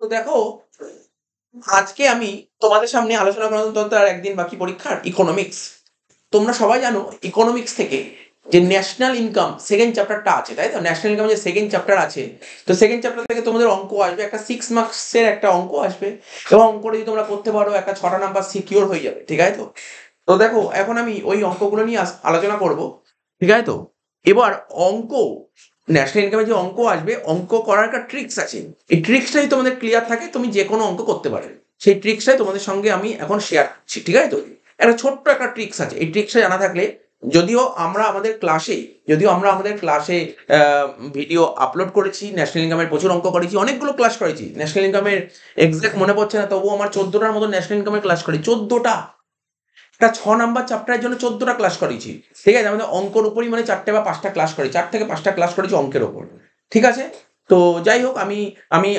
তো দেখো আজকে আমি তোমাদের সামনে আলোচনা গণতন্ত্র আর একদিন বাকি পরীক্ষার ইকোনমিক্স তোমরা সবাই জানো ইকোনমিক্স থেকে যে ন্যাশনাল ইনকাম সেকেন্ড চ্যাপ্টারটা আছে তাই তো ন্যাশনাল ইনকাম যে সেকেন্ড চ্যাপ্টার আছে তো সেকেন্ড চ্যাপ্টার থেকে তোমাদের অঙ্ক আসবে একটা সিক্স মার্কসের একটা অঙ্ক আসবে এবং অঙ্ক যদি তোমরা করতে পারো একটা ছটা নাম্বার সিকিওর হয়ে যাবে ঠিক আছে তো তো দেখো এখন আমি ওই অঙ্কগুলো নিয়ে আলোচনা করব ঠিক আছে তো এবার অঙ্ক ন্যাশনাল ইনকামে যে অঙ্ক আসবে অঙ্ক করার একটা ট্রিক্স আছে এই ট্রিক্সটাই তোমাদের ক্লিয়ার থাকে তুমি যে কোনো অঙ্ক করতে পারবে সেই ট্রিক্সটাই তোমাদের সঙ্গে আমি এখন শেয়ার করছি ঠিক আছে তো একটা ছোট্ট একটা ট্রিক্স আছে এই ট্রিক্সটা জানা থাকলে যদিও আমরা আমাদের ক্লাসে যদিও আমরা আমাদের ক্লাসে ভিডিও আপলোড করেছি ন্যাশনাল ইনকামের প্রচুর অঙ্ক করেছি অনেকগুলো ক্লাস করেছি ন্যাশনাল ইনকামের এক্সাক্ট মনে পড়ছে না তবুও আমার চোদ্দোটার মতো ন্যাশনাল ইনকামের ক্লাস করি চোদ্দোটা একটা ছ নাম্বার চ্যাপ্টারের জন্য চোদ্দটা ক্লাস করেছি ঠিক আছে আমাদের অঙ্কর উপরই মানে চারটে বা পাঁচটা ক্লাস করে চার থেকে পাঁচটা ক্লাস করেছি অঙ্কের ওপর ঠিক আছে তো যাই হোক আমি আমি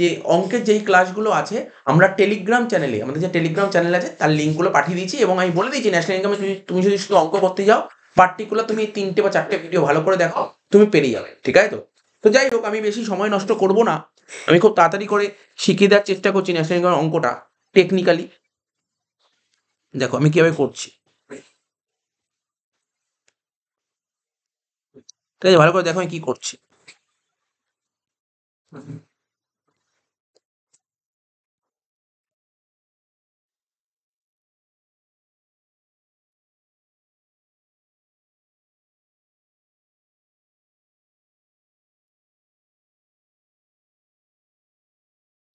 যে অঙ্কের যেই ক্লাসগুলো আছে আমরা টেলিগ্রাম চ্যানেলে আমাদের যে টেলিগ্রাম চ্যানেল আছে তার লিঙ্কগুলো পাঠিয়ে দিয়েছি এবং আমি বলে দিচ্ছি ন্যাশনাল ইনকামে তুমি যদি শুধু অঙ্ক করতে যাও পার্টিকুলার তুমি তিনটে বা চারটে ভিডিও ভালো করে দেখো তুমি পেরিয়ে যাবে ঠিক আছে তো তো যাই হোক আমি বেশি সময় নষ্ট করব না আমি খুব তাড়াতাড়ি করে শিখিয়ে দেওয়ার চেষ্টা করছি ন্যাশনাল ইনকামের অঙ্কটা টেকনিক্যালি দেখো আমি কিভাবে করছি ঠিক আছে ভালো করে দেখো আমি কি করছি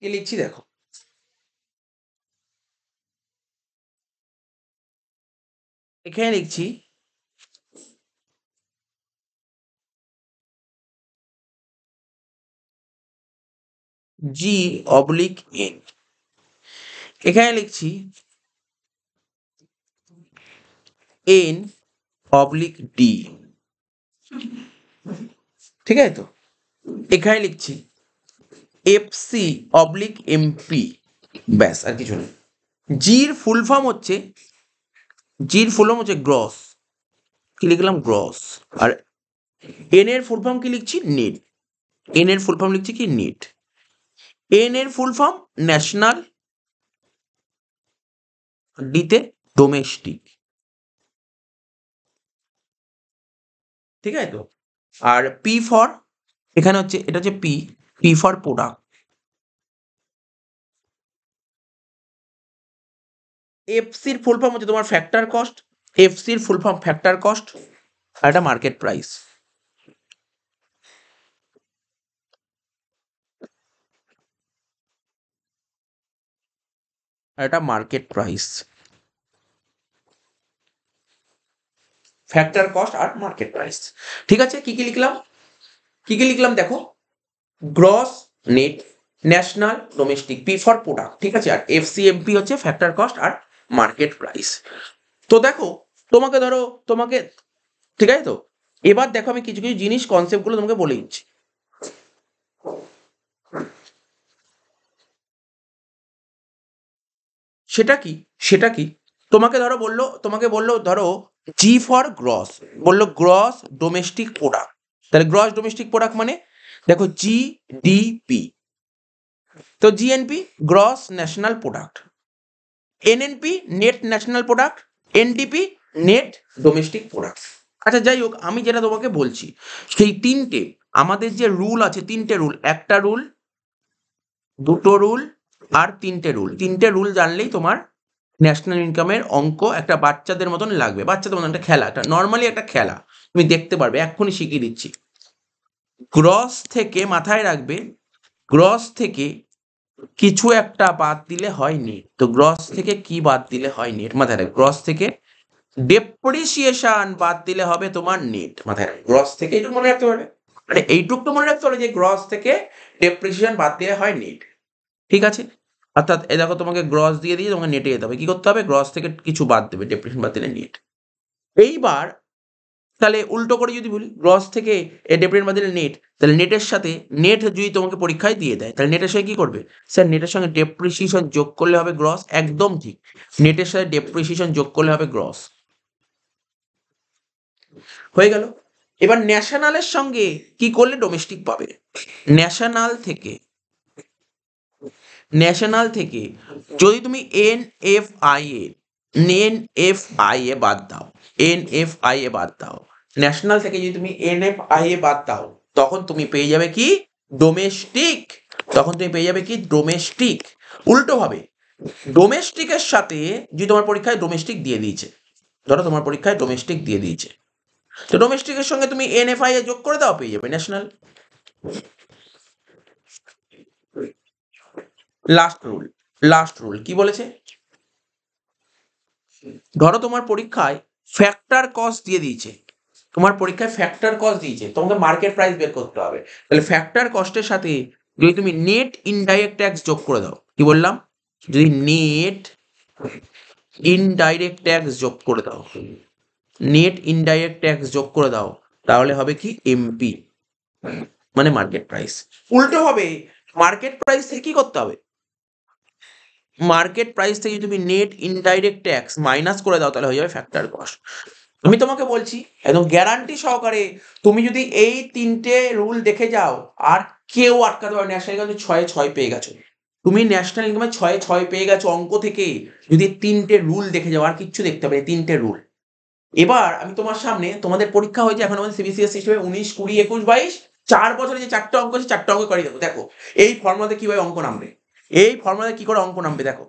কি লিখছি দেখো এখানে লিখছি জি অবলিক এন এখানে লিখছি এন অবলিক ডি ঠিক আছে তো এখানে লিখছি এফ সি অবলিক এমপি ব্যাস আর কিছু নেই জির ফুল ফর্ম হচ্ছে জির ফুল ফর্ম হচ্ছে গ্রস কি লিখলাম গ্রস আর এন এর ফুল ফর্ম কি লিখছি নিট এন এর ফুল ফর্ম লিখছি কি নিট এন এর ফুল ফর্ম ন্যাশনাল ডিতে ডোমেস্টিক ঠিক আছে তো আর পি ফর এখানে হচ্ছে এটা হচ্ছে পি পি ফর প্রোডাক্ট এফসির ফুল ফর্ম হচ্ছে তোমার ফ্যাক্টর কস্ট এফসির ফুল ফর্ম ফ্যাক্টর কস্ট আর এটা মার্কেট প্রাইস আর এটা মার্কেট প্রাইস ফ্যাক্টর কস্ট আর মার্কেট প্রাইস ঠিক আছে কি কি লিখলাম কি কি লিখলাম দেখো gross net national domestic P for product ঠিক আছে আর এফসিএমপি হচ্ছে ফ্যাক্টর কস্ট আর মার্কেট প্রাইস তো দেখো তোমাকে ধরো তোমাকে ঠিক আছে তো এবার দেখো আমি কিছু কিছু জিনিস কনসেপ্টগুলো তোমাকে বলে দিচ্ছি সেটা কি সেটা কি তোমাকে ধরো বললো তোমাকে বললো ধরো জি ফর গ্রস বললো গ্রস ডোমেস্টিক প্রোডাক্ট তাহলে গ্রস ডোমেস্টিক প্রোডাক্ট মানে দেখো জিডিপি তো GNP gross national product NNP net national product NDP net domestic product আচ্ছা যাই হোক আমি যেটা তোমাকে বলছি সেই তিনটে আমাদের যে রুল আছে তিনটে রুল একটা রুল দুটো রুল আর তিনটে রুল তিনটে রুল জানলেই তোমার ন্যাশনাল ইনকামের অঙ্ক একটা বাচ্চাদের মতন লাগবে বাচ্চাদের মতন একটা খেলা একটা নর্মালি একটা খেলা তুমি দেখতে পারবে এক্ষুনি শিখিয়ে দিচ্ছি গ্রস থেকে মাথায় রাখবে গ্রস থেকে কিছু একটা বাদ দিলে হয়নি তো গ্রস থেকে কি বাদ দিলে হয় নেট মাথায় রাখ গ্রস থেকে ডেপ্রিসিয়েশন বাদ দিলে হবে তোমার নেট মাথায় রাখ গ্রস থেকে এইটুকু মনে রাখতে পারবে মানে এইটুকু মনে রাখতে পারবে যে গ্রস থেকে ডেপ্রিসিয়েশন বাদ দিলে হয় নেট ঠিক আছে অর্থাৎ এ দেখো তোমাকে গ্রস দিয়ে দিয়ে তোমাকে নেটে যেতে হবে কি করতে হবে গ্রস থেকে কিছু বাদ দেবে ডেপ্রিসিয়েশন বাদ দিলে নেট এইবার তাহলে উল্টো করে যদি বলি গ্রস থেকে ডেবিটের মধ্যে নেট তাহলে নেটের সাথে নেট যদি তোমাকে পরীক্ষায় দিয়ে দেয় তাহলে নেটের সঙ্গে কি করবে স্যার নেটের সঙ্গে ডেপ্রিসিয়েশন যোগ করলে হবে গ্রস একদম ঠিক নেটের সাথে ডেপ্রিসিয়েশন যোগ করলে হবে গ্রস হয়ে গেল এবার ন্যাশনালের সঙ্গে কি করলে ডোমেস্টিক পাবে ন্যাশনাল থেকে ন্যাশনাল থেকে যদি তুমি N F I A N F I A বাদ দাও এন এফ আই এ বাদ দাও ন্যাশনাল থেকে যদি তুমি এ বাদ দাও তখন তুমি পেয়ে যাবে কি ডোমেস্টিক তখন তুমি পেয়ে যাবে কি ডোমেস্টিক উল্টোভাবে ডোমেস্টিকের সাথে যদি তোমার পরীক্ষায় ডোমেস্টিক দিয়ে দিয়েছে ধরো তোমার পরীক্ষায় ডোমেস্টিক দিয়ে দিয়েছে তো ডোমেস্টিকের সঙ্গে তুমি এনএফআই যোগ করে দাও পেয়ে যাবে national last rule last rule কি বলেছে ধরো তোমার পরীক্ষায় ফ্যাক্টর কস্ট দিয়ে দিয়েছে তোমার পরীক্ষায় ফ্যাক্টর কস্ট দিয়েছে তোমাকে মার্কেট প্রাইস বের করতে হবে তাহলে ফ্যাক্টর কস্টের সাথে যদি তুমি নেট ইনডাইরেক্ট ট্যাক্স যোগ করে দাও কি বললাম যদি নেট ইনডাইরেক্ট ট্যাক্স যোগ করে দাও নেট ইনডাইরেক্ট ট্যাক্স যোগ করে দাও তাহলে হবে কি এমপি মানে মার্কেট প্রাইস উল্টো হবে মার্কেট প্রাইস থেকে কি করতে হবে মার্কেট প্রাইস থেকে তুমি নেট ইনডাইরেক্ট ট্যাক্স মাইনাস করে দাও তাহলে হয়ে যাবে ফ্যাক্টর কস্ট আমি তোমাকে বলছি একদম গ্যারান্টি সহকারে তুমি যদি এই তিনটে রুল দেখে যাও আর কেউ আটকাতে পারবে ন্যাশনাল ইনকাম ছয়ে ছয় পেয়ে গেছো তুমি ন্যাশনাল ইনকামে ছয়ে ছয় পেয়ে গেছো অঙ্ক থেকে যদি তিনটে রুল দেখে যাও আর কিচ্ছু দেখতে পাবে তিনটে রুল এবার আমি তোমার সামনে তোমাদের পরীক্ষা হয়েছে এখন আমাদের সিবিসিএস e সিস্টেমে উনিশ কুড়ি একুশ বাইশ চার বছরে যে চারটে অঙ্ক আছে চারটে অঙ্ক করে দেবো দেখো এই ফর্মুলাতে কিভাবে অঙ্ক নামবে এই ফর্মুলাতে কি করে অঙ্ক নামবে দেখো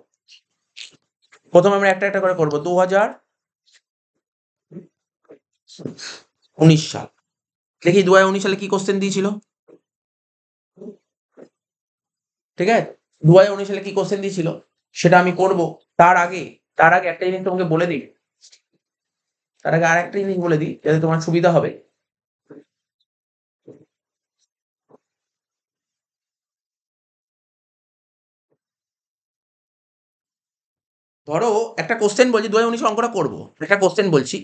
প্রথমে আমরা একটা একটা করে করবো দু হাজার উনিশ সাল দেখি দু হাজার উনিশ সালে কি কোশ্চেন দিয়েছিল ঠিক আছে দু হাজার উনিশ সালে কি কোশ্চেন দিয়েছিল সেটা আমি করব তার আগে তার আগে একটা জিনিস তোমাকে বলে দিই তার আগে আর একটা জিনিস বলে দিই যাতে তোমার সুবিধা হবে ধরো একটা কোশ্চেন বলছি দু হাজার উনিশে অঙ্কটা করবো একটা কোশ্চেন বলছি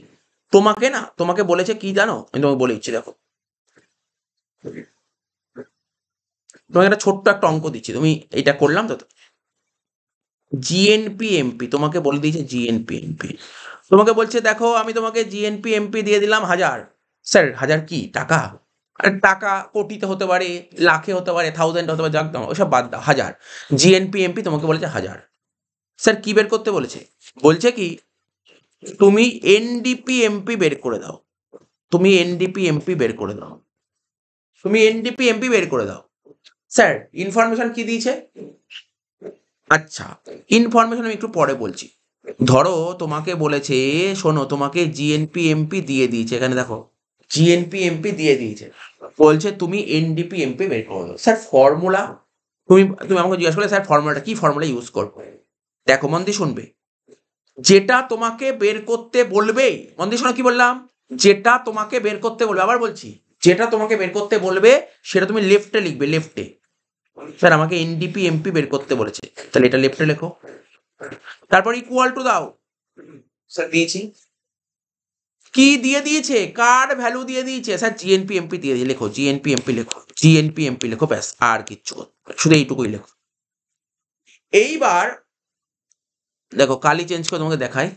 তোমাকে না তোমাকে বলেছে কি জানো আমি তোমাকে বলে দিচ্ছি দেখো তোমাকে একটা ছোট্ট একটা অঙ্ক দিচ্ছি তুমি এটা করলাম তো জিএনপি এমপি তোমাকে বলে দিয়েছে জিএনপি এমপি তোমাকে বলছে দেখো আমি তোমাকে জিএনপি এমপি দিয়ে দিলাম হাজার স্যার হাজার কি টাকা আর টাকা কোটিতে হতে পারে লাখে হতে পারে থাউজেন্ড হতে পারে তোমার ওইসব বাদ দাও হাজার জিএনপি এমপি তোমাকে বলেছে হাজার স্যার কি বের করতে বলেছে বলছে কি তুমি এনডিপি এমপি বের করে দাও তুমি এনডিপি এমপি বের করে দাও তুমি এনডিপি এমপি বের করে দাও স্যার ইনফরমেশন কি দিয়েছে আচ্ছা ইনফরমেশন আমি একটু পরে বলছি ধরো তোমাকে বলেছে শোনো তোমাকে জিএনপি এমপি দিয়ে দিয়েছে এখানে দেখো জিএনপি এমপি দিয়ে দিয়েছে বলছে তুমি এনডিপি এমপি বের করে দাও স্যার ফর্মুলা তুমি তুমি আমাকে জিজ্ঞাসা করলে স্যার ফর্মুলাটা কি ফর্মুলা ইউজ করবো দেখো মন দিয়ে শুনবে যেটা তোমাকে বের করতে বলবে বন্ধু শোনো কি বললাম যেটা তোমাকে বের করতে বলবে আবার বলছি যেটা তোমাকে বের করতে বলবে সেটা তুমি লেফটে লিখবে লেফটে স্যার আমাকে এনডিপি এমপি বের করতে বলেছে তাহলে এটা লেফটে লেখো তারপর ইকুয়াল টু দাও স্যার দিয়েছি কি দিয়ে দিয়েছে কার ভ্যালু দিয়ে দিয়েছে স্যার জিএনপি এমপি দিয়ে দিয়ে লেখো জিএনপি এমপি লেখো জিএনপি এমপি লেখো ব্যাস আর কিচ্ছু শুধু এইটুকুই লেখো এইবার দেখো কালি চেঞ্জ করে তোমাকে দেখায়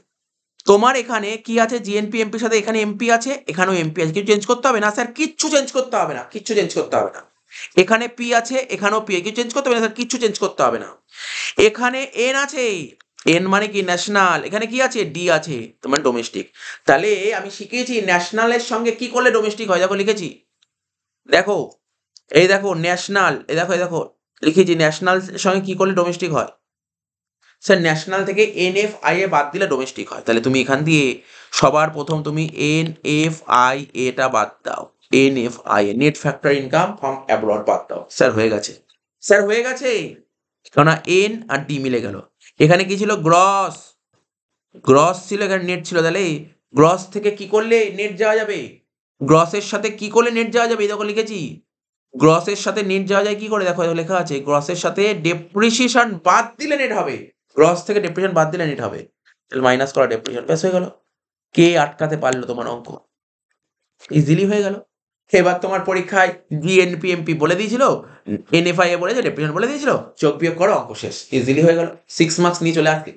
তোমার এখানে কি আছে জিএনপি এমপির সাথে এখানে এমপি আছে এখানেও এমপি আছে কিছু চেঞ্জ করতে হবে না স্যার কিচ্ছু চেঞ্জ করতে হবে না কিচ্ছু চেঞ্জ করতে হবে না এখানে পি আছে এখানেও পি কিছু চেঞ্জ করতে হবে না স্যার কিচ্ছু চেঞ্জ করতে হবে না এখানে এন আছে এন মানে কি ন্যাশনাল এখানে কি আছে ডি আছে তোমার মানে ডোমেস্টিক তাহলে আমি শিখিয়েছি ন্যাশনালের সঙ্গে কি করলে ডোমেস্টিক হয় দেখো লিখেছি দেখো এই দেখো ন্যাশনাল এই দেখো এই দেখো লিখেছি ন্যাশনাল সঙ্গে কি করলে ডোমেস্টিক হয় স্যার ন্যাশনাল থেকে এন এফ আই এ বাদ দিলে ডোমেস্টিক হয় তাহলে তুমি এখান দিয়ে সবার প্রথম তুমি এন এফ আই এটা বাদ দাও N F I A net factor income from abroad বাদ দাও স্যার হয়ে গেছে স্যার হয়ে গেছে কেননা এন আর ডি মিলে গেল এখানে কি ছিল গ্রস গ্রস ছিল এখানে নেট ছিল তাহলে গ্রস থেকে কি করলে নেট যাওয়া যাবে গ্রসের সাথে কি করলে নেট যাওয়া যাবে এই দেখো লিখেছি গ্রসের সাথে নেট যাওয়া যায় কি করে দেখো লেখা আছে গ্রসের সাথে ডেপ্রিসিয়েশন বাদ দিলে নেট হবে ক্রস থেকে ডেপ্রেশন বাদ দিলে নিট হবে তাহলে মাইনাস করা ডেপ্রেশন বেশ হয়ে গেল কে আটকাতে পারলো তোমার অঙ্ক ইজিলি হয়ে গেল এবার তোমার পরীক্ষায় জিএনপিএমপি বলে দিয়েছিল এনএফআই এ বলে ডেপ্রেশন বলে দিয়েছিল চোখ বিয়োগ করো অঙ্ক শেষ ইজিলি হয়ে গেল সিক্স মার্কস নিয়ে চলে আসতে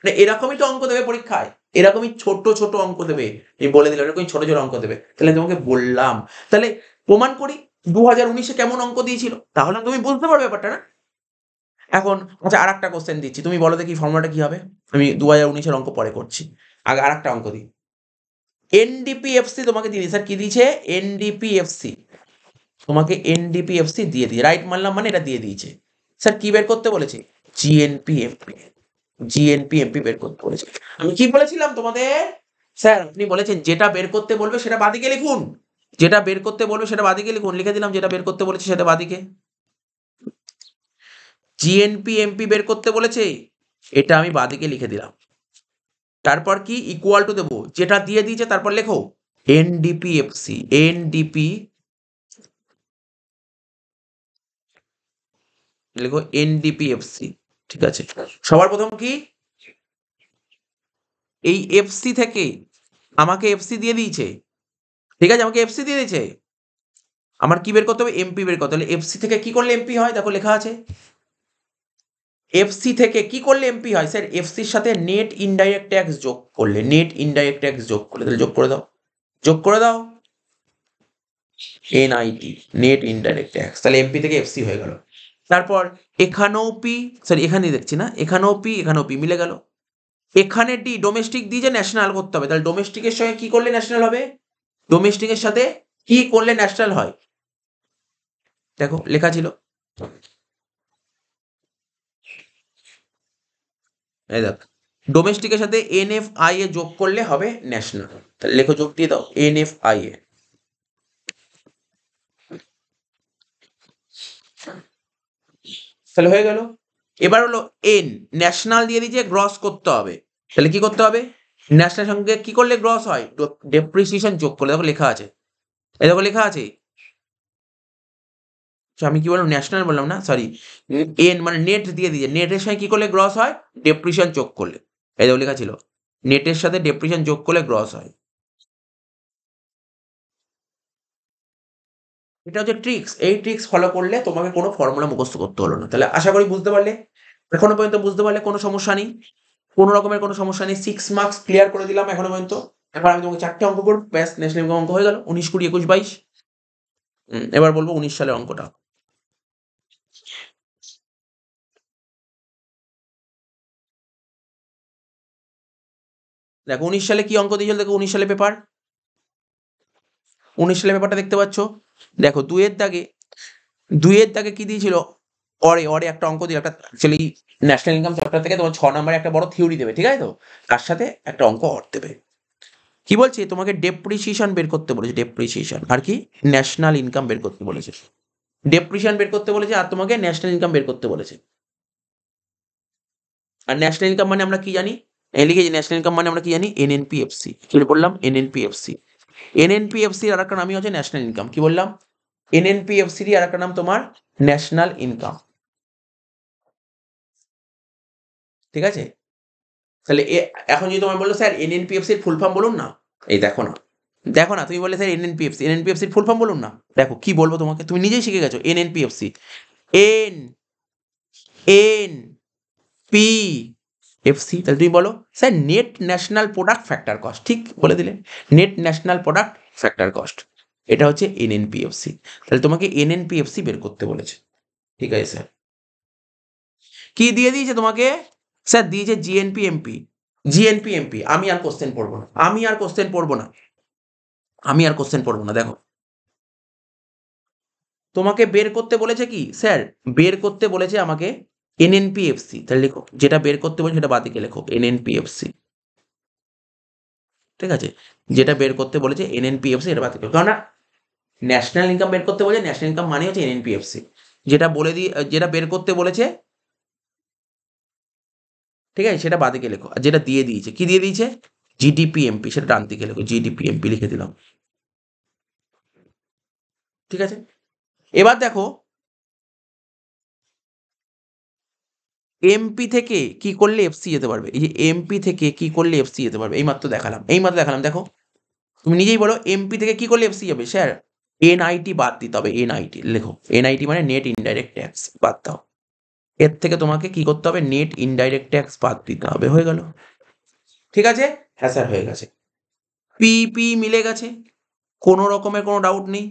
মানে এরকমই তো অঙ্ক দেবে পরীক্ষায় এরকমই ছোট ছোট অঙ্ক দেবে এই বলে দিল এরকমই ছোট ছোট অঙ্ক দেবে তাহলে তোমাকে বললাম তাহলে প্রমাণ করি দু হাজার উনিশে কেমন অঙ্ক দিয়েছিল তাহলে তুমি বুঝতে পারবে ব্যাপারটা না এখন আচ্ছা আর একটা কোশ্চেন দিচ্ছি তুমি বলো দেখি ফর্মুলাটা কি হবে আমি দু হাজার উনিশের অঙ্ক পরে করছি আগে আর একটা অঙ্ক দিই এনডিপিএফসি তোমাকে দিয়ে স্যার কি দিয়েছে এনডিপিএফসি তোমাকে এনডিপিএফসি দিয়ে দিয়ে রাইট মানলাম মানে এটা দিয়ে দিয়েছে স্যার কি বের করতে বলেছে জিএনপিএফপি এমপি বের করতে বলেছে আমি কি বলেছিলাম তোমাদের স্যার আপনি বলেছেন যেটা বের করতে বলবে সেটা বাদিকে লিখুন যেটা বের করতে বলবে সেটা বাদিকে লিখুন লিখে দিলাম যেটা বের করতে বলেছে সেটা বাদিকে জিএনপি এমপি বের করতে বলেছে এটা আমি বাদিকে লিখে দিলাম তারপর কি ইকুয়াল টু দেবো যেটা দিয়ে দিয়েছে তারপর লেখো এনডিপিএফসি এনডিপি লেখো এনডিপিএফসি ঠিক আছে সবার প্রথম কি এই এফসি থেকে আমাকে এফসি দিয়ে দিয়েছে ঠিক আছে আমাকে এফসি দিয়ে দিয়েছে আমার কি বের করতে হবে এমপি বের করতে হলে এফসি থেকে কি করলে এমপি হয় দেখো লেখা আছে এফসি থেকে কি করলে এমপি হয় স্যার এফসির সাথে নেট ইনডাইরেক্ট ট্যাক্স যোগ করলে নেট ইনডাইরেক্ট ট্যাক্স যোগ করলে তাহলে যোগ করে দাও যোগ করে দাও এনআইটি নেট ইনডাইরেক্ট ট্যাক্স তাহলে এমপি থেকে এফসি হয়ে গেল তারপর এখানেও পি সরি এখানেই দেখছি না এখানেও পি এখানেও পি মিলে গেল এখানে ডি ডোমেস্টিক দিয়ে যে ন্যাশনাল করতে হবে তাহলে ডোমেস্টিকের সঙ্গে কি করলে ন্যাশনাল হবে ডোমেস্টিকের সাথে কি করলে ন্যাশনাল হয় দেখো লেখা ছিল এই দেখ ডোমেস্টিকের সাথে এন এফ আই এ যোগ করলে হবে ন্যাশনাল তাহলে লেখো যোগ দিয়ে দাও এন এফ আই এ তাহলে হয়ে গেল এবার হলো এন ন্যাশনাল দিয়ে দিয়েছে গ্রস করতে হবে তাহলে কি করতে হবে ন্যাশনাল সঙ্গে কি করলে গ্রস হয় ডেপ্রিসিয়েশন যোগ করলে দেখো লেখা আছে এই দেখো লেখা আছে তো আমি কি বললাম ন্যাশনাল বললাম না সরি এন মানে নেট দিয়ে দিয়েছে নেটের সঙ্গে কি করলে গ্রস হয় ডেপ্রিশন যোগ করলে এই লেখা ছিল নেটের সাথে ডেপ্রিশন যোগ করলে গ্রস হয় এটা হচ্ছে ট্রিক্স এই ট্রিক্স ফলো করলে তোমাকে কোনো ফর্মুলা মুখস্ত করতে হলো না তাহলে আশা করি বুঝতে পারলে এখনো পর্যন্ত বুঝতে পারলে কোনো সমস্যা নেই কোনো রকমের কোনো সমস্যা নেই সিক্স মার্কস ক্লিয়ার করে দিলাম এখনো পর্যন্ত এবার আমি তোমাকে চারটে অঙ্ক করবো ব্যাস ন্যাশনাল অঙ্ক হয়ে গেল উনিশ কুড়ি একুশ বাইশ এবার বলবো উনিশ সালের অঙ্কটা দেখো উনিশ সালে কি অঙ্ক দিয়েছিল দেখো উনিশ সালে পেপার উনিশ সালে পেপারটা দেখতে পাচ্ছ দেখো দুয়ের দাগে দুয়ের দাগে কি দিয়েছিল অরে অরে একটা অঙ্ক দিল একটা অ্যাকচুয়ালি ন্যাশনাল ইনকাম চ্যাপ্টার থেকে তোমার ছ নম্বরে একটা বড় থিওরি দেবে ঠিক আছে তো তার সাথে একটা অঙ্ক অর দেবে কি বলছে তোমাকে ডেপ্রিসিয়েশন বের করতে বলেছে ডেপ্রিসিয়েশন আর কি ন্যাশনাল ইনকাম বের করতে বলেছে ডেপ্রিসিয়েশন বের করতে বলেছে আর তোমাকে ন্যাশনাল ইনকাম বের করতে বলেছে আর ন্যাশনাল ইনকাম মানে আমরা কি জানি এদিকে যে ন্যাশনাল ইনকাম মানে আমরা কি জানি এনএনপিএফসি কি বললাম এনএনপিএফসি এনএনপিএফসির আর একটা নামই হচ্ছে ন্যাশনাল ইনকাম কি বললাম এনএনপিএফসির আর একটা নাম তোমার ন্যাশনাল ইনকাম ঠিক আছে তাহলে এখন যদি তোমায় বললো স্যার এনএনপিএফসির ফুল ফর্ম বলুন না এই দেখো না দেখো না তুমি বলে স্যার এনএনপিএফসি এনএনপিএফসির ফুল ফর্ম বলুন না দেখো কি বলবো তোমাকে তুমি নিজেই শিখে গেছো NNPFC N N P FC তাহলে তুমি বলো sir net national product factor cost ঠিক বলে দিলে net national product factor cost এটা হচ্ছে এনএনপিএফসি তাহলে তোমাকে এনএনপিএফসি বের করতে বলেছে ঠিক আছে স্যার কি দিয়ে দিয়েছে তোমাকে স্যার দিয়েছে জিএনপি এমপি জিএনপি এমপি আমি আর কোশ্চেন পড়বো না আমি আর কোশ্চেন পড়বো না আমি আর কোশ্চেন পড়বো না দেখো তোমাকে বের করতে বলেছে কি স্যার বের করতে বলেছে আমাকে এনএনপিএফসি তাহলে লেখো যেটা বের করতে বলছে সেটা বাদিকে লেখো এনএনপিএফসি ঠিক আছে যেটা বের করতে বলেছে এনএনপিএফসি এটা বাতিল কারণ ন্যাশনাল ইনকাম বের করতে বলেছে ন্যাশনাল ইনকাম মানে হচ্ছে এনএনপিএফসি যেটা বলে দিয়ে যেটা বের করতে বলেছে ঠিক আছে সেটা বাদিকে লেখো আর যেটা দিয়ে দিয়েছে কি দিয়ে দিয়েছে জিডিপিএমপি সেটা ডান দিকে লেখো জিডিপিএমপি লিখে দিলাম ঠিক আছে এবার দেখো এমপি থেকে কি করলে এফসি যেতে পারবে এই যে এমপি থেকে কি করলে এফসি যেতে পারবে এইমাত্র দেখালাম এইমাত্র দেখালাম দেখো তুমি নিজেই বলো এমপি থেকে কি করলে এফসি যাবে স্যার এনআইটি বাদ দিতে হবে এনআইটি লেখো এনআইটি মানে নেট ইনডাইরেক্ট ট্যাক্স বাদ দাও এর থেকে তোমাকে কি করতে হবে নেট ইনডাইরেক্ট ট্যাক্স বাদ দিতে হবে হয়ে গেল ঠিক আছে হ্যাঁ স্যার হয়ে গেছে পিপি মিলে গেছে কোনো রকমের কোনো ডাউট নেই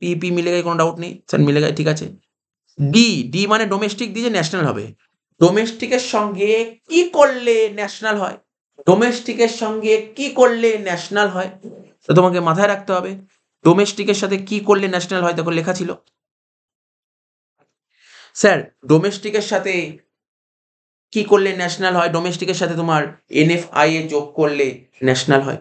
পিপি মিলে গেছে কোনো ডাউট নেই স্যার মিলে গেছে ঠিক আছে ডি ডি মানে ডোমেস্টিক দিয়ে ন্যাশনাল হবে ডোমেস্টিকের সঙ্গে কি করলে ন্যাশনাল হয় ডোমেস্টিকের সঙ্গে কি করলে ন্যাশনাল হয় তো তোমাকে মাথায় রাখতে হবে ডোমেস্টিকের সাথে কি করলে ন্যাশনাল হয় তখন লেখা ছিল স্যার ডোমেস্টিকের সাথে কি করলে ন্যাশনাল হয় ডোমেস্টিকের সাথে তোমার এনএফআই এ যোগ করলে ন্যাশনাল হয়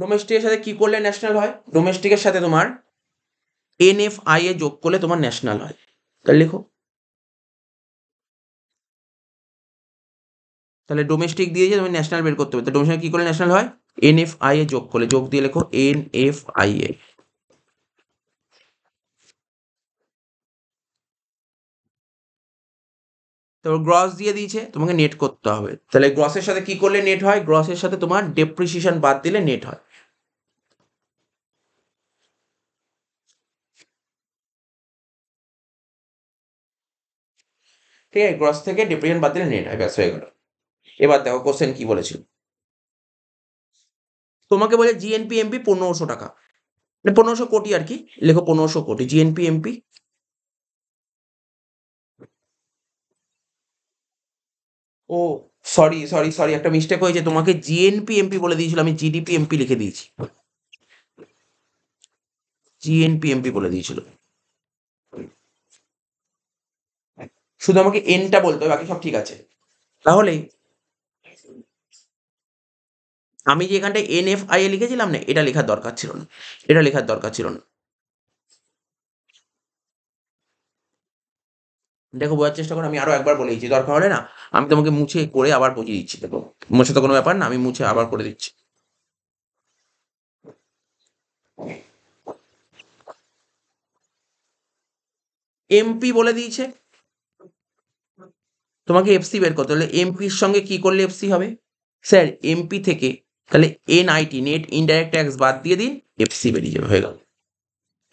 ডোমেস্টিকের সাথে কি করলে ন্যাশনাল হয় ডোমেস্টিকের সাথে তোমার আই এ যোগ করলে তোমার ন্যাশনাল হয় তাহলে লিখো তাহলে ডোমেস্টিক দিয়ে যে তুমি ন্যাশনাল বের করতে হবে তো ডোমেস্টিক কী করলে ন্যাশনাল হয় আই এ যোগ করলে যোগ দিয়ে লেখো এন এফ আই এ তো গ্রস দিয়ে দিয়েছে তোমাকে নেট করতে হবে তাহলে গ্রসের সাথে কি করলে নেট হয় গ্রসের সাথে তোমার ডেপ্রিসিয়েশন বাদ দিলে নেট হয় ঠিক আছে গ্রস থেকে ডিপ্রেশন বাদ দিলে নেট হয় ব্যাস হয়ে গেল এবার দেখো কোশ্চেন কি বলেছিল তোমাকে বলে জিএনপি এমপি পনেরোশো টাকা মানে পনেরোশো কোটি আর কি লেখো পনেরোশো কোটি জিএনপি এমপি ও সরি সরি সরি একটা মিস্টেক হয়েছে তোমাকে জিএনপি এমপি বলে দিয়েছিল আমি জিডিপি এমপি লিখে দিয়েছি জিএনপি এমপি বলে দিয়েছিল শুধু আমাকে এনটা বলতে হবে বাকি সব ঠিক আছে তাহলে আমি যে এখানটায় এনএফআই লিখেছিলাম না এটা লেখার দরকার ছিল না এটা লেখার দরকার ছিল না দেখো বোঝার চেষ্টা করো আমি আরো একবার বলে দিচ্ছি দরকার হলে না আমি তোমাকে মুছে করে আবার বুঝিয়ে দিচ্ছি দেখো মুছে তো কোনো ব্যাপার না আমি মুছে আবার করে দিচ্ছি এমপি বলে দিয়েছে তোমাকে এফসি বের করতে হলে এমপির সঙ্গে কি করলে এফসি হবে স্যার এমপি থেকে তাহলে এনআইটি নেট ইনডাইরেক্ট ট্যাক্স বাদ দিয়ে দিন এফসি বেরিয়ে যাবে হয়ে গেল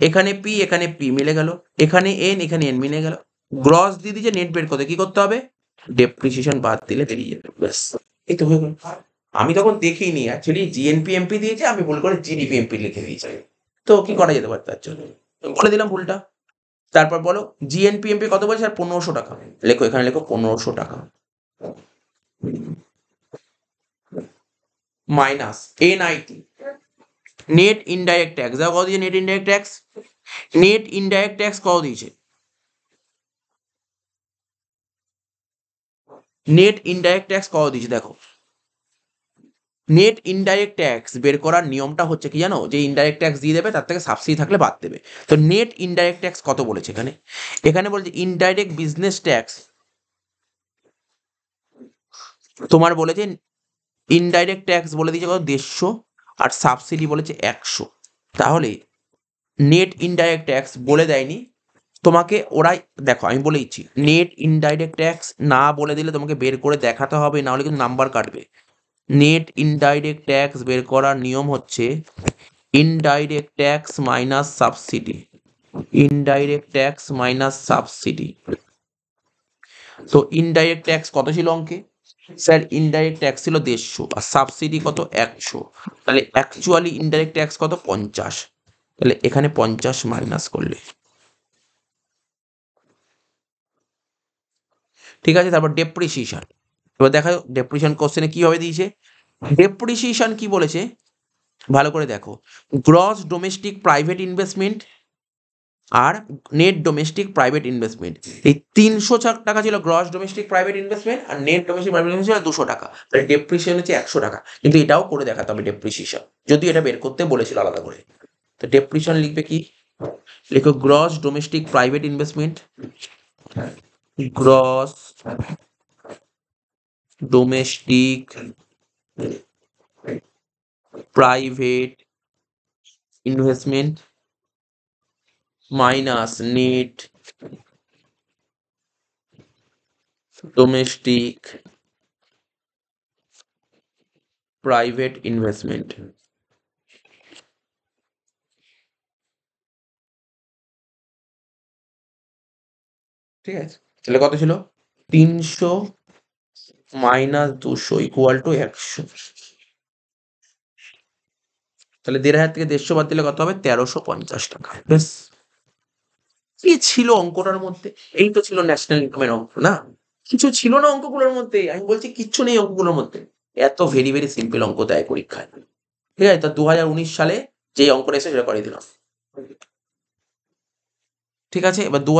এখানে পি এখানে পি মিলে গেল এখানে এন এখানে এন মিলে গেল গ্রস দিয়ে দিয়েছে নেট বের করতে কি করতে হবে ডেপ্রিসিয়েশন বাদ দিলে বেরিয়ে যাবে ব্যাস এই তো হয়ে গেল আমি তখন দেখিনি অ্যাকচুয়ালি জিএনপি এমপি দিয়েছে আমি ভুল করে জিডিপি এমপি লিখে দিয়েছি তো কি করা যেতে পারে তার জন্য বলে দিলাম ভুলটা তারপর বলো জিএনপি এমপি কত বলছে আর পনেরোশো টাকা লেখো এখানে লেখো পনেরোশো টাকা minus NIT net indirect tax দাও কত দিয়েছে net indirect tax net indirect tax কত দিয়েছে নেট ইনডাইরেক্ট ট্যাক্স কত দিয়েছে দেখো নেট ইনডাইরেক্ট ট্যাক্স বের করার নিয়মটা হচ্ছে কি জানো যে ইনডাইরেক্ট ট্যাক্স দিয়ে দেবে তার থেকে সাবসিডি থাকলে বাদ দেবে তো নেট ইনডাইরেক্ট ট্যাক্স কত বলেছে এখানে এখানে বলছে ইনডাইরেক্ট বিজনেস ট্যাক্স তোমার বলেছে ইনডাইরেক্ট ট্যাক্স বলে দিয়েছে কত দেড়শো আর সাবসিডি বলেছে একশো তাহলে নেট ইনডাইরেক্ট ট্যাক্স বলে দেয়নি তোমাকে ওরাই দেখো আমি বলে দিচ্ছি নেট ইনডাইরেক্ট ট্যাক্স না বলে দিলে তোমাকে বের করে দেখাতে হবে নাহলে কিন্তু নাম্বার কাটবে নেট ইনডাইরেক্ট ট্যাক্স বের করার নিয়ম হচ্ছে indirect tax minus subsidy indirect tax minus subsidy তো ইনডাইরেক্ট ট্যাক্স কত ছিল অঙ্কে স্যার ইনডাইরেক্ট ট্যাক্স ছিল দেড়শো আর সাবসিডি কত একশো তাহলে অ্যাকচুয়ালি ইনডাইরেক্ট ট্যাক্স কত পঞ্চাশ তাহলে এখানে পঞ্চাশ মাইনাস করলে ঠিক আছে তারপর ডেপ্রিসিয়েশন এবার দেখা ডেপ্রিসিয়েশন কোশ্চেনে কীভাবে দিয়েছে ডেপ্রিসিয়েশন কি বলেছে ভালো করে দেখো গ্রস ডোমেস্টিক প্রাইভেট ইনভেস্টমেন্ট আর নেট ডোমেস্টিক প্রাইভেট ইনভেস্টমেন্ট এই তিনশো টাকা ছিল গ্রস ডোমেস্টিক প্রাইভেট ইনভেস্টমেন্ট আর নেট ডোমেস্টিক প্রাইভেট ছিল দুশো টাকা তাহলে ডেপ্রিসিয়েশন হচ্ছে একশো টাকা কিন্তু এটাও করে দেখাতে হবে ডেপ্রিসিয়েশন যদি এটা বের করতে বলেছিল আলাদা করে তো ডেপ্রিসিয়েশন লিখবে কি লিখো gross domestic private investment gross domestic private investment minus net domestic private investment ठीक আছে তাহলে কত ছিল তিনশো মাইনাস দুশো ইকুয়াল টু একশো তাহলে দেড় হাজার থেকে দেড়শো বাদ দিলে কত হবে তেরোশো পঞ্চাশ টাকা বেশ কি ছিল অঙ্কটার মধ্যে এই তো ছিল ন্যাশনাল ইনকামের অঙ্ক না কিছু ছিল না অঙ্কগুলোর মধ্যে আমি বলছি কিচ্ছু নেই অঙ্কগুলোর মধ্যে এত ভেরি ভেরি সিম্পল অঙ্ক দেয় পরীক্ষায় ঠিক আছে তা দু সালে যে অঙ্কটা এসে সেটা করে দিলাম ঠিক আছে এবার দু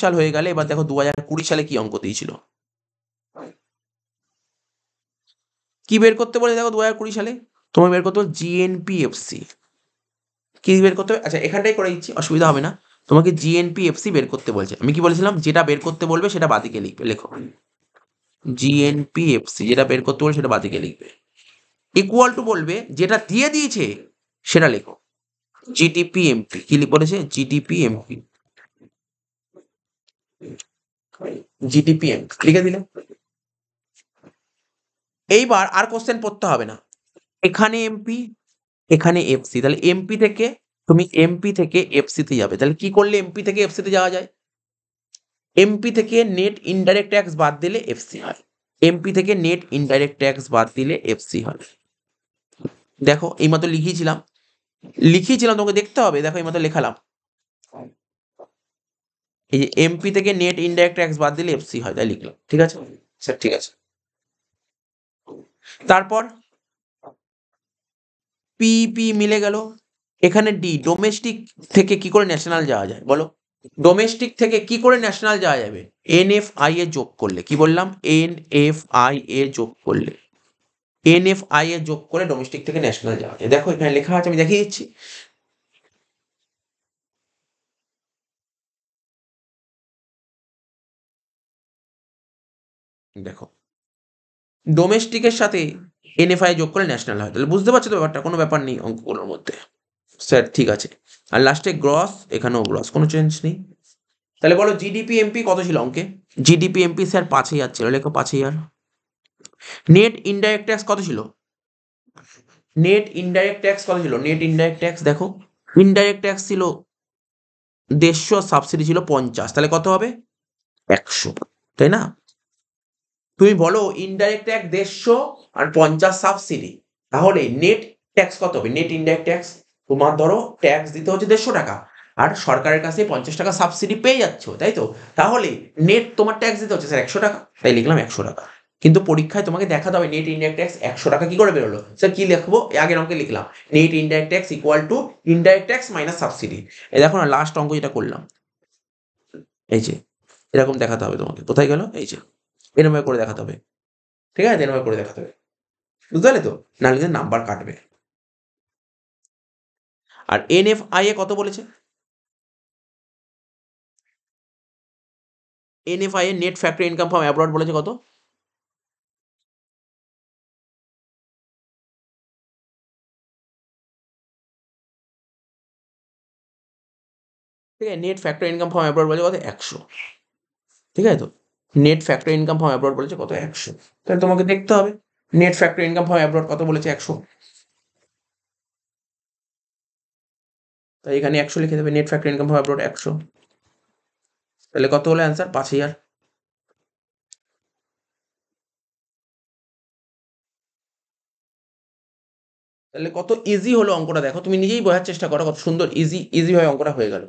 সাল হয়ে গেলে এবার দেখো দু সালে কি অঙ্ক দিয়েছিল কি বের করতে বলে দেখো দু হাজার সালে তোমার বের করতে জিএনপিএফসি কি বের করতে হবে আচ্ছা এখানটাই করে দিচ্ছি অসুবিধা হবে না তোমাকে জিএনপিএফসি বের করতে বলছে আমি কি বলেছিলাম যেটা বের করতে বলবে সেটা বাদিকে লিখবে লেখো জিএনপিএফসি যেটা বের করতে বলবে সেটা বাদিকে লিখবে ইকুয়াল টু বলবে যেটা দিয়ে দিয়েছে সেটা লেখো এমপি কি বলেছে এমপি জিডিপিএম লিখে দিলে এইবার আর কোশ্চেন পড়তে হবে না এখানে এমপি এখানে এফসি তাহলে এমপি থেকে তুমি এমপি থেকে এফসি তে যাবে তাহলে কি করলে এমপি থেকে তে যাওয়া যায় এমপি থেকে নেট ইনডাইরেক্ট ট্যাক্স বাদ দিলে এফসি হয় এমপি থেকে নেট ইনডাইরেক্ট ট্যাক্স বাদ দিলে এফসি হয় দেখো মতো লিখিয়েছিলাম লিখিয়েছিলাম তোমাকে দেখতে হবে দেখো এই মতো লেখালাম এই যে এমপি থেকে নেট ইনডাইরেক্ট ট্যাক্স বাদ দিলে এফসি হয় তাই লিখলাম ঠিক আছে স্যার আচ্ছা, ঠিক আছে তারপর পিপি মিলে গেল এখানে ডি ডোমেস্টিক থেকে কি করে ন্যাশনাল যাওয়া যায় বলো ডোমেস্টিক থেকে কি করে ন্যাশনাল যাওয়া যাবে এন এফ আই এ যোগ করলে কি বললাম এন এফ আই এ যোগ করলে এন এফ আই এ যোগ করে ডোমেস্টিক থেকে ন্যাশনাল যাওয়া যায় দেখো এখানে লেখা আছে আমি দেখিয়ে দিচ্ছি দেখো ডোমেস্টিকের সাথে এনএফআই যোগ করলে ন্যাশনাল হয় তাহলে বুঝতে পারছো তো ব্যাপারটা কোনো ব্যাপার নেই অঙ্কগুলোর মধ্যে স্যার ঠিক আছে আর লাস্টে গ্রস এখানেও গ্রস কোনো চেঞ্জ নেই তাহলে বলো জিডিপি এমপি কত ছিল অঙ্কে জিডিপি এমপি স্যার পাঁচ হাজার ছিল লেখো পাঁচ হাজার নেট ইনডাইরেক্ট ট্যাক্স কত ছিল নেট ইনডাইরেক্ট ট্যাক্স কত ছিল নেট ইনডাইরেক্ট ট্যাক্স দেখো ইনডাইরেক্ট ট্যাক্স ছিল দেড়শো সাবসিডি ছিল পঞ্চাশ তাহলে কত হবে একশো তাই না তুমি বলো ইনডাইরেক্ট ট্যাক্স দেড়শো আর পঞ্চাশ সাবসিডি তাহলে নেট ট্যাক্স কত হবে নেট ইনডাইরেক্ট ট্যাক্স তোমার ধরো ট্যাক্স দিতে হচ্ছে দেড়শো টাকা আর সরকারের কাছে পঞ্চাশ টাকা সাবসিডি পেয়ে যাচ্ছ তাই তো তাহলে নেট তোমার ট্যাক্স দিতে হচ্ছে স্যার একশো টাকা তাই লিখলাম একশো টাকা কিন্তু পরীক্ষায় তোমাকে দেখাতে হবে নেট ইনডাইরেক্ট ট্যাক্স একশো টাকা কি করে বেরোলো স্যার কি লিখবো আগের অঙ্কে লিখলাম net indirect tax equal to indirect tax minus subsidy এই দেখো না লাস্ট অঙ্ক যেটা করলাম এই যে এরকম দেখাতে হবে তোমাকে কোথায় গেল এই যে এরমভাবে করে দেখাতে হবে ঠিক আছে এরমভাবে করে দেখাতে হবে বুঝতে পারলে তো নাহলে কিন্তু নাম্বার কাটবে আর এন এফ আই এ কত বলেছে N F I A net factor income from abroad বলেছে কত ঠিক আছে net factor income form abroad বলেছে কত একশো ঠিক আছে তো net factor income from abroad বলেছে কত একশো তাহলে তোমাকে দেখতে হবে net factor income from abroad কত বলেছে একশো তাই এখানে একশো লিখে দেবে net factor income from abroad একশো তাহলে কত হলো অ্যান্সার পাঁচ হাজার তাহলে কত ইজি হলো অঙ্কটা দেখো তুমি নিজেই বোঝার চেষ্টা করো কত সুন্দর ইজি ইজি হয়ে অঙ্কটা হয়ে গেল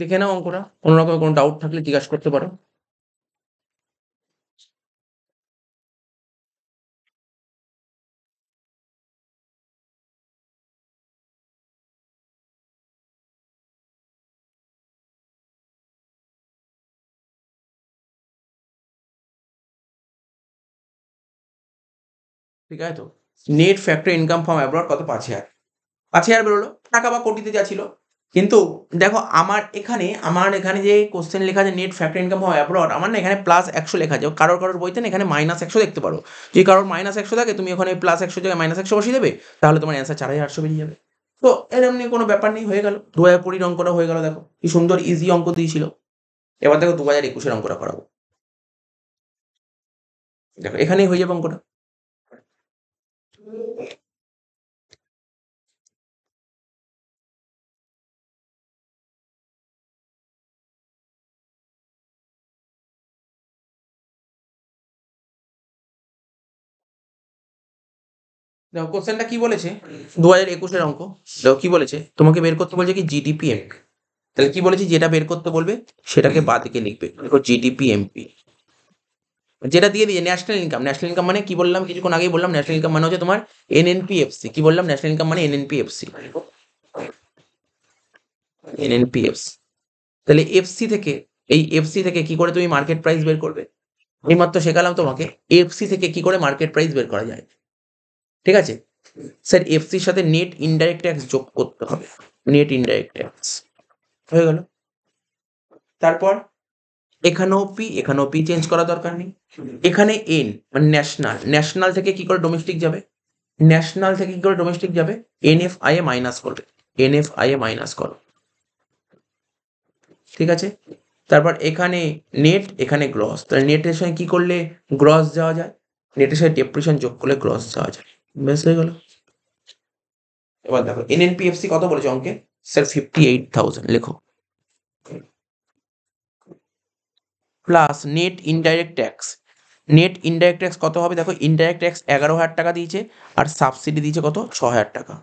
দেখে নাও অঙ্কটা কোনো রকমের কোনো ডাউট থাকলে জিজ্ঞাসা করতে পারো ঠিক আছে তো net factor income form abroad কত পাঁচ হাজার পাঁচ হাজার বেরোলো টাকা বা কোটিতে যা ছিল কিন্তু দেখো আমার এখানে আমার এখানে যে কোশ্চেন লেখা আছে নেট ফ্যাক্টর ইনকাম হয় অ্যাব্রড আমার না এখানে প্লাস একশো লেখা আছে কারোর কারোর বইতে না এখানে মাইনাস একশো দেখতে পারো যদি কারোর মাইনাস একশো থাকে তুমি ওখানে প্লাস একশো জায়গায় মাইনাস একশো বসিয়ে দেবে তাহলে তোমার অ্যান্সার চার হাজার আটশো বেরিয়ে যাবে তো নিয়ে কোনো ব্যাপার নেই হয়ে গেলো দু হাজার কুড়ির অঙ্কটা হয়ে গেলো দেখো কি সুন্দর ইজি অঙ্ক দিয়েছিল এবার দেখো দু হাজার একুশের অঙ্কটা করাবো দেখো এখানেই হয়ে যাবে অঙ্কটা দেখো কোশ্চেনটা কি বলেছে দু হাজার একুশের অঙ্ক দেখো কি বলেছে তোমাকে বের করতে বলছে কি জিডিপি এমপি তাহলে কি বলেছি যেটা বের করতে বলবে সেটাকে বাদ দিকে লিখবে দেখো জিডিপি এমপি যেটা দিয়ে দিয়ে ন্যাশনাল ইনকাম ন্যাশনাল ইনকাম মানে কি বললাম কিছুক্ষণ আগেই বললাম ন্যাশনাল ইনকাম মানে হচ্ছে তোমার এনএনপিএফসি কি বললাম ন্যাশনাল ইনকাম মানে এনএনপিএফসি এনএনপিএফসি তাহলে এফসি থেকে এই এফসি থেকে কি করে তুমি মার্কেট প্রাইস বের করবে এইমাত্র শেখালাম তোমাকে এফসি থেকে কি করে মার্কেট প্রাইস বের করা যায় ঠিক আছে স্যার এফসির সাথে নেট ইনডাইরেক্ট ট্যাক্স যোগ করতে হবে নেট ইনডাইরেক্ট ট্যাক্স হয়ে গেল তারপর এখানেও পি এখানেও পি চেঞ্জ করা দরকার নেই এখানে এন মানে ন্যাশনাল ন্যাশনাল থেকে কি করে ডোমেস্টিক যাবে ন্যাশনাল থেকে কি করে ডোমেস্টিক যাবে N F I A minus করবে N F I A minus করো ঠিক আছে তারপর এখানে নেট এখানে গ্রস তাহলে নেটের সঙ্গে কি করলে গ্রস যাওয়া যায় নেটের সঙ্গে ডেপ্রেশন যোগ করলে গ্রস যাওয়া যায় বেশ হয়ে গেল এবার দেখো এনএনপিএফসি কত বলেছে অঙ্কে স্যার ফিফটি এইট থাউজেন্ড লেখো plus net indirect tax net indirect tax কত হবে দেখো ইনডাইরেক্ট ট্যাক্স এগারো হাজার টাকা দিয়েছে আর সাবসিডি দিয়েছে কত ছ হাজার টাকা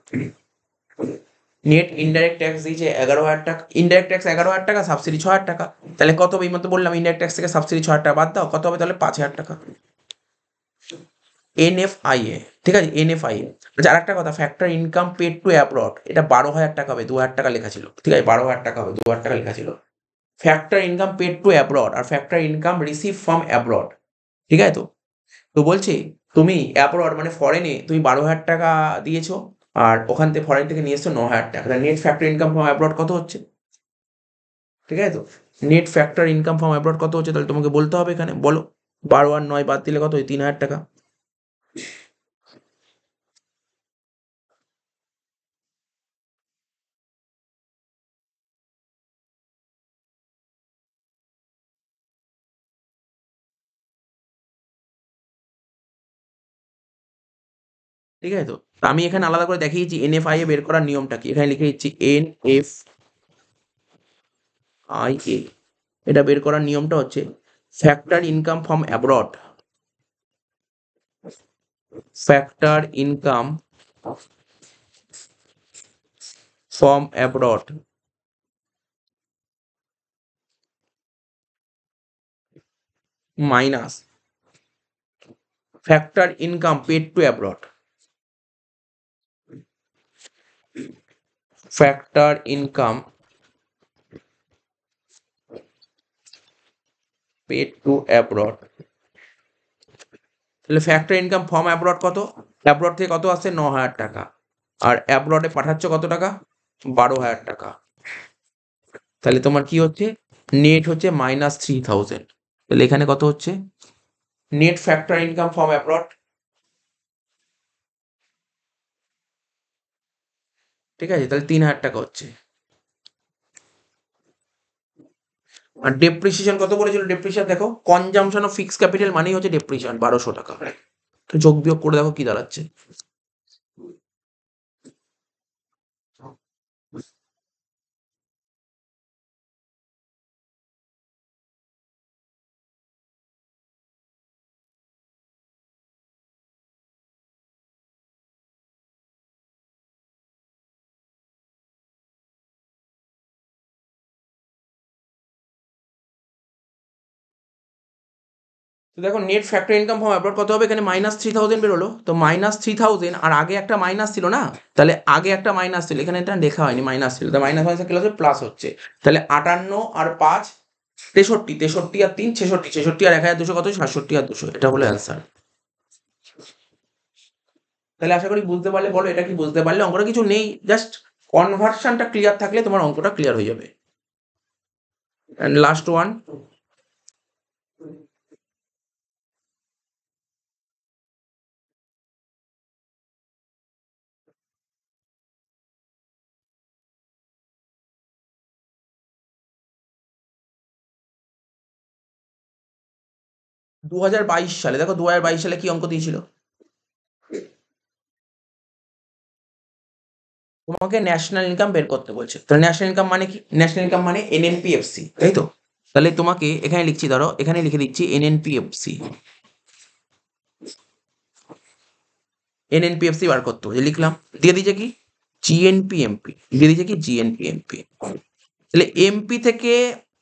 নেট ইনডাইরেক্ট ট্যাক্স দিয়েছে এগারো হাজার টাকা ইনডাইরেক্ট ট্যাক্স এগারো হাজার টাকা সাবসিডি ছ হাজার টাকা তাহলে কত হবে এই মতো বললাম ইনডাইরেক্ট ট্যাক্স থেকে সাবসিডি ছ হাজার টাকা বাদ দাও কত হবে তাহলে পাঁচ হাজার টাকা এনএফআইএ ঠিক আছে এনএফআইএ আচ্ছা আর একটা কথা factor income paid to abroad এটা বারো হাজার টাকা হবে দু হাজার টাকা লেখা ছিল ঠিক আছে বারো হাজার টাকা হবে দু হাজার টাকা লেখা ছিল factor income paid to abroad আর factor income receive from abroad ঠিক আছে তো তো বলছি তুমি অ্যাব্রড মানে ফরেনে তুমি বারো হাজার টাকা দিয়েছো আর ওখান থেকে ফরেন থেকে নিয়ে এসছো ন হাজার টাকা তাহলে net factor income from abroad কত হচ্ছে ঠিক আছে তো net factor income from abroad কত হচ্ছে তাহলে তোমাকে বলতে হবে এখানে বলো বারো আর নয় বাদ দিলে কত ওই তিন হাজার টাকা ঠিক আছে তো আমি এখানে আলাদা করে দেখিয়েছি এন এফ আই এ বের করার নিয়মটা কি এখানে লিখে দিচ্ছি এন এফ আই এ এটা বের করার নিয়মটা হচ্ছে factor income from abroad factor income from abroad minus factor income paid to abroad factor income paid to abroad তাহলে ফ্যাক্টর ইনকাম ফর্ম অ্যাব্রড কত অ্যাব্রড থেকে কত আসছে ন হাজার টাকা আর অ্যাব্রডে পাঠাচ্ছ কত টাকা বারো হাজার টাকা তাহলে তোমার কি হচ্ছে নেট হচ্ছে মাইনাস থ্রি থাউজেন্ড তাহলে এখানে কত হচ্ছে net factor income form abroad ঠিক আছে তাহলে তিন হাজার টাকা হচ্ছে আর ডেপ্রিসিয়েশন কত করেছিল ডেপ্রিসিয়েশন দেখো কনজামশন অফ ফিক্সড ক্যাপিটাল মানেই হচ্ছে ডেপ্রিসিয়েশন বারোশো টাকা তো যোগ বিয়োগ করে দেখো কি দাঁড়াচ্ছে তো দেখো net factor income form abroad কত হবে এখানে মাইনাস থ্রি থাউজেন্ড বেরোলো তো মাইনাস থ্রি থাউজেন্ড আর আগে একটা মাইনাস ছিল না তাহলে আগে একটা মাইনাস ছিল এখানে এটা লেখা হয়নি মাইনাস ছিল তো মাইনাস মাইনাস ক্লাসে প্লাস হচ্ছে তাহলে আটান্ন আর পাঁচ তেষট্টি তেষট্টি আর তিন ছেষট্টি ছেষট্টি আর এক হাজার দুশো কত সাতষট্টি আর দুশো এটা হলো অ্যান্সার তাহলে আশা করি বুঝতে পারলে বলো এটা কি বুঝতে পারলে অঙ্কটা কিছু নেই জাস্ট কনভার্সনটা ক্লিয়ার থাকলে তোমার অঙ্কটা ক্লিয়ার হয়ে যাবে অ্যান্ড লাস্ট ওয়ান দু সালে দেখো দু হাজার বাইশ সালে কি অঙ্ক দিয়েছিল তোমাকে ন্যাশনাল ইনকাম বের করতে বলছে তাহলে ন্যাশনাল ইনকাম মানে কি ন্যাশনাল ইনকাম মানে এনএনপিএফসি তাই তো তাহলে তোমাকে এখানে লিখছি ধরো এখানে লিখে দিচ্ছি এনএনপিএফসি এনএনপিএফসি বার করতে হবে লিখলাম দিয়ে দিচ্ছে কি জিএনপিএমপি দিয়ে দিচ্ছে কি জিএনপিএমপি তাহলে এমপি থেকে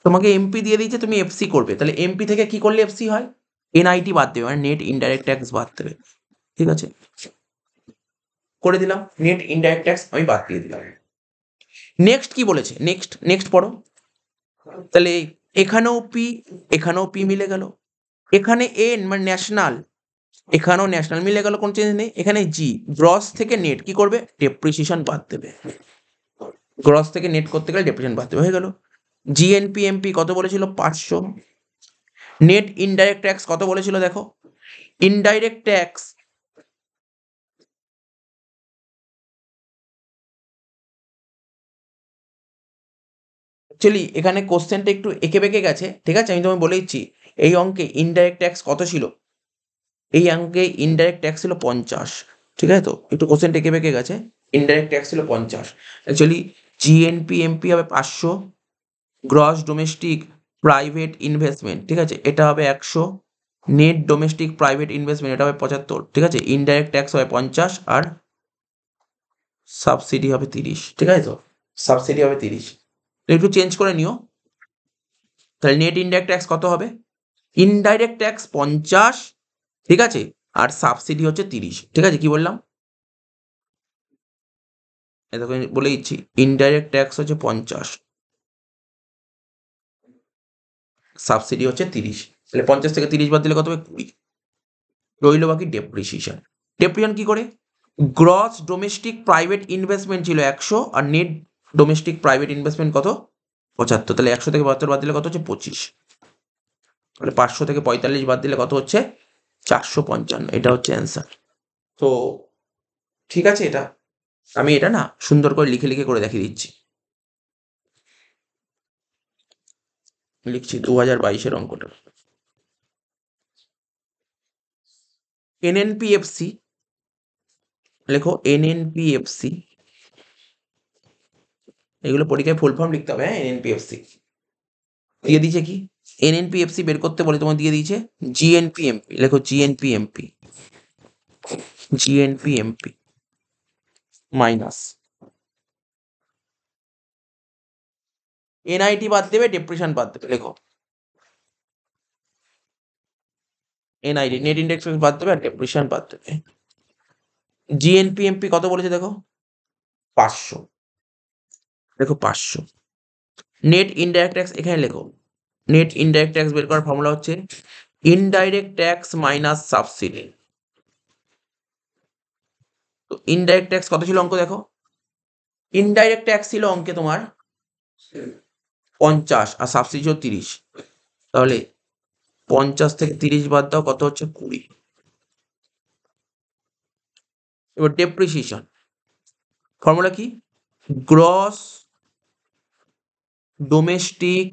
তোমাকে এমপি দিয়ে দিচ্ছে তুমি এফসি করবে তাহলে এমপি থেকে কি করলে এফসি হয় এনআইটি বাদ দেবে মানে নেট ইনডাইরেক্ট ট্যাক্স বাদ দেবে ঠিক আছে করে দিলাম নেট ইনডাইরেক্ট ট্যাক্স আমি বাদ দিয়ে দিলাম নেক্সট কি বলেছে নেক্সট নেক্সট পড়ো তাহলে এখানেও পি এখানেও পি মিলে গেল এখানে এন মানে ন্যাশনাল এখানেও ন্যাশনাল মিলে গেল কোনো চেঞ্জ নেই এখানে জি গ্রস থেকে নেট কি করবে ডেপ্রিসিয়েশন বাদ দেবে গ্রস থেকে নেট করতে গেলে ডেপ্রিসিয়েশন বাদ দেবে হয়ে গেল জিএনপি এমপি কত বলেছিল পাঁচশো নেট ইনডাইরেক্ট ট্যাক্স কত বলেছিল দেখো ইনডাইরেক্ট ট্যাক্স অ্যাকচুয়ালি এখানে কোশ্চেনটা একটু এঁকে বেঁকে গেছে ঠিক আছে আমি তোমায় বলে দিচ্ছি এই অঙ্কে ইনডাইরেক্ট ট্যাক্স কত ছিল এই অঙ্কে ইনডাইরেক্ট ট্যাক্স ছিল পঞ্চাশ ঠিক আছে তো একটু কোশ্চেনটা এঁকে বেঁকে গেছে ইনডাইরেক্ট ট্যাক্স ছিল পঞ্চাশ অ্যাকচুয়ালি জিএনপি এমপি হবে পাঁচশো গ্রস ডোমেস্টিক প্রাইভেট ইনভেস্টমেন্ট ঠিক আছে এটা হবে একশো নেট ডোমেস্টিক প্রাইভেট ইনভেস্টমেন্ট এটা হবে পঁচাত্তর ঠিক আছে ইনডাইরেক্ট ট্যাক্স হবে পঞ্চাশ আর সাবসিডি হবে তিরিশ ঠিক আছে তো সাবসিডি হবে তিরিশ একটু চেঞ্জ করে নিও তাহলে নেট ইনডাইরেক্ট ট্যাক্স কত হবে ইনডাইরেক্ট ট্যাক্স পঞ্চাশ ঠিক আছে আর সাবসিডি হচ্ছে তিরিশ ঠিক আছে কি বললাম এত বলে দিচ্ছি ইনডাইরেক্ট ট্যাক্স হচ্ছে পঞ্চাশ সাবসিডি হচ্ছে তিরিশ তাহলে পঞ্চাশ থেকে তিরিশ বাদ দিলে কত হবে কুড়ি রইল বাকি ডেপ্রিসিয়েশন ডেপ্রিয়ন কি করে গ্রস ডোমেস্টিক প্রাইভেট ইনভেস্টমেন্ট ছিল একশো আর নেট ডোমেস্টিক প্রাইভেট ইনভেস্টমেন্ট কত পঁচাত্তর তাহলে একশো থেকে বাহাত্তর বাদ দিলে কত হচ্ছে পঁচিশ তাহলে পাঁচশো থেকে পঁয়তাল্লিশ বাদ দিলে কত হচ্ছে চারশো পঞ্চান্ন এটা হচ্ছে অ্যান্সার তো ঠিক আছে এটা আমি এটা না সুন্দর করে লিখে লিখে করে দেখিয়ে দিচ্ছি লিখছি দু হাজার বাইশের অঙ্কটা এনএনপিএফসি লেখো এনএনপিএফসি এগুলো পরীক্ষায় ফুল ফর্ম লিখতে হবে হ্যাঁ এনএনপিএফসি দিয়ে দিচ্ছে কি এনএনপিএফসি বের করতে বলে তোমার দিয়ে দিয়েছে জিএনপিএমপি লেখো জিএনপিএমপি জিএনপিএমপি মাইনাস এনআইটি বাদ দেবে ডিপ্রেশন বাদ দেবে লেখো এনআইটি নেট ইন্ডেক্স বাদ দেবে আর ডিপ্রেশন বাদ দেবে জিএনপিএমপি কত বলেছে দেখো পাঁচশো দেখো পাঁচশো নেট ইনডাইরেক্ট ট্যাক্স এখানে লেখো নেট ইনডাইরেক্ট ট্যাক্স বের করার ফর্মুলা হচ্ছে ইনডাইরেক্ট ট্যাক্স মাইনাস সাবসিডি তো ইনডাইরেক্ট ট্যাক্স কত ছিল অঙ্ক দেখো ইনডাইরেক্ট ট্যাক্স ছিল অঙ্কে তোমার পঞ্চাশ আর সাবসিডিও তিরিশ তাহলে পঞ্চাশ থেকে তিরিশ বাদ দাও কত হচ্ছে কুড়ি এবার ডেপ্রিসিয়েশন ফর্মুলা কি gross domestic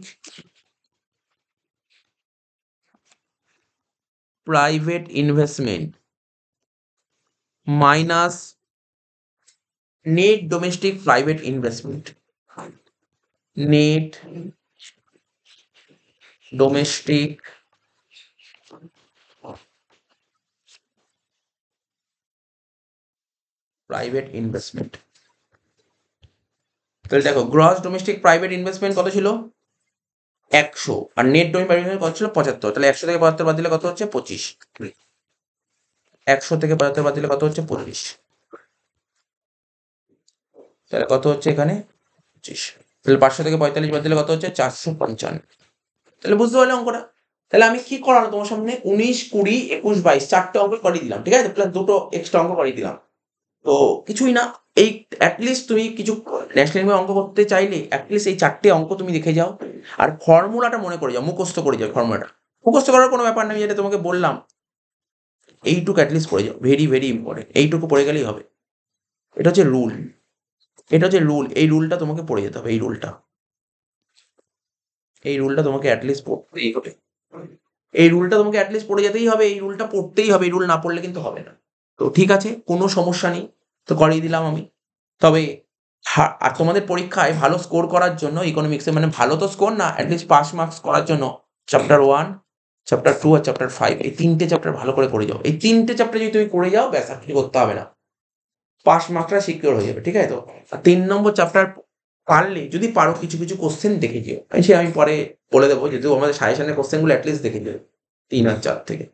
private investment minus net domestic private investment net domestic private investment তাহলে দেখো গ্রস ডোমেস্টিক প্রাইভেট ইনভেস্টমেন্ট কত ছিল একশো আর নেট ডোমেস্টিক কত ছিল পঁচাত্তর তাহলে একশো থেকে পঁচাত্তর বাদ দিলে কত হচ্ছে পঁচিশ একশো থেকে পঁচাত্তর বাদ দিলে কত হচ্ছে পঁচিশ তাহলে কত হচ্ছে এখানে পঁচিশ তাহলে পাঁচশো থেকে পঁয়তাল্লিশ বাদ দিলে কত হচ্ছে চারশো পঞ্চান্ন তাহলে বুঝতে পারলে অঙ্কটা তাহলে আমি কি করানো তোমার সামনে উনিশ কুড়ি একুশ বাইশ চারটে অঙ্ক করিয়ে দিলাম ঠিক আছে প্লাস দুটো এক্সট্রা অঙ্ক করিয়ে দিলাম তো কিছুই না এই অ্যাটলিস্ট তুমি কিছু ন্যাশনাল গেমে অঙ্ক করতে চাইলে অ্যাটলিস্ট এই চারটে অঙ্ক তুমি দেখে যাও আর ফর্মুলাটা মনে করে যাও মুখস্থ করে যাও ফর্মুলাটা মুখস্থ করার কোনো ব্যাপার নেই যেটা তোমাকে বললাম এইটুকু অ্যাটলিস্ট পড়ে যাও ভেরি ভেরি ইম্পর্টেন্ট এইটুকু পড়ে গেলেই হবে এটা হচ্ছে রুল এটা হচ্ছে রুল এই রুলটা তোমাকে পড়ে যেতে হবে এই রুলটা এই রুলটা তোমাকে অ্যাটলিস্ট পড়তেই হবে এই রুলটা তোমাকে অ্যাটলিস্ট পড়ে যেতেই হবে এই রুলটা পড়তেই হবে এই রুল না পড়লে কিন্তু হবে না তো ঠিক আছে কোনো সমস্যা নেই তো করিয়ে দিলাম আমি তবে আর তোমাদের পরীক্ষায় ভালো স্কোর করার জন্য ইকোনমিক্সে মানে ভালো তো স্কোর না অ্যাটলিস্ট পাস মার্কস করার জন্য চ্যাপ্টার ওয়ান চ্যাপ্টার টু আর চ্যাপ্টার ফাইভ এই তিনটে চ্যাপ্টার ভালো করে করে যাও এই তিনটে চ্যাপ্টার যদি তুমি করে যাও ব্যাস আর কিছু করতে হবে না পাস মার্কটা সিকিওর হয়ে যাবে ঠিক আছে তো তিন নম্বর চ্যাপ্টার পারলে যদি পারো কিছু কিছু কোশ্চেন দেখে যেও সে আমি পরে বলে দেবো যেহেতু আমাদের সাজেশনের কোশ্চেনগুলো অ্যাটলিস্ট দেখে যেও তিন আর চার থেকে